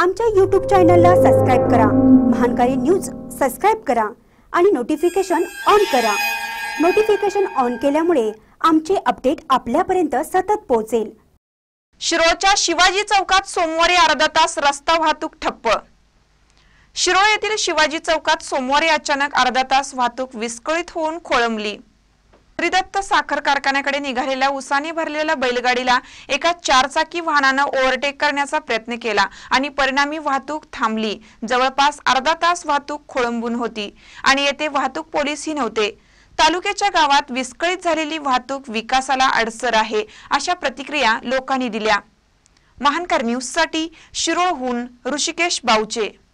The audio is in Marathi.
आमच्या यूट्यूब चॅनलला सबस्क्राईब करा महानकारी न्यूज सबस्क्राईब करा आणि नोटिफिकेशन ऑन करा नोटिफिकेशन ऑन केल्यामुळे आमचे अपडेट आपल्यापर्यंत सतत पोहोचेल शिरोळच्या शिवाजी चौकात सोमवारी अर्धा तास रस्ता वाहतूक ठप्प शिरो येथील शिवाजी चौकात सोमवारी अचानक अर्धा तास वाहतूक विस्कळीत होऊन खोळंबली श्रीदत्त साखर कारखान्याकडे निघालेल्या उसाने भरलेल्या बैलगाडीला एका चारचाकी वाहनानं ओव्हरटेक करण्याचा प्रयत्न केला आणि परिणामी वाहतूक थांबली जवळपास अर्धा तास वाहतूक खोळंबून होती आणि येथे वाहतूक पोलीसही नव्हते तालुक्याच्या गावात विस्कळीत झालेली वाहतूक विकासाला अडसर आहे अशा प्रतिक्रिया लोकांनी दिल्या महानकर न्यूज साठी शिरोळहून ऋषिकेश बाऊचे